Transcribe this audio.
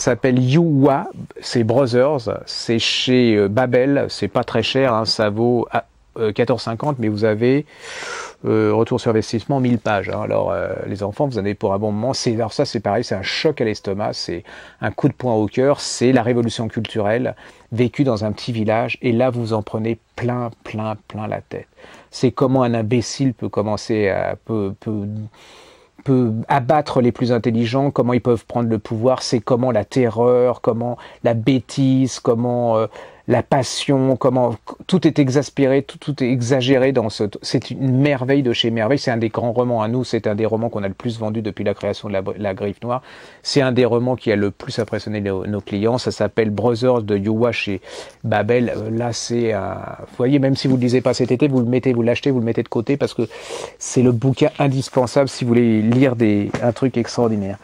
s'appelle YouWa, c'est Brothers, c'est chez euh, Babel, c'est pas très cher, hein, ça vaut 14,50, ah, euh, mais vous avez euh, retour sur investissement 1000 pages. Hein. Alors les enfants, vous en avez pour un bon moment. alors ça, c'est pareil, c'est un choc à l'estomac, c'est un coup de poing au cœur, c'est la révolution culturelle vécue dans un petit village. Et là, vous en prenez plein, plein, plein la tête. C'est comment un imbécile peut commencer à peut abattre les plus intelligents, comment ils peuvent prendre le pouvoir, c'est comment la terreur, comment la bêtise, comment euh, la passion, comment tout est exaspéré, tout, tout est exagéré dans ce. C'est une merveille de chez merveille. C'est un des grands romans à nous. C'est un des romans qu'on a le plus vendu depuis la création de la, Griffe Noire. C'est un des romans qui a le plus impressionné nos, clients. Ça s'appelle Brothers de Yuwa chez Babel. Euh, là, c'est Vous voyez, même si vous le lisez pas cet été, vous le mettez, vous l'achetez, vous le mettez de côté parce que c'est le bouquin indispensable si vous voulez lire des un truc extraordinaire.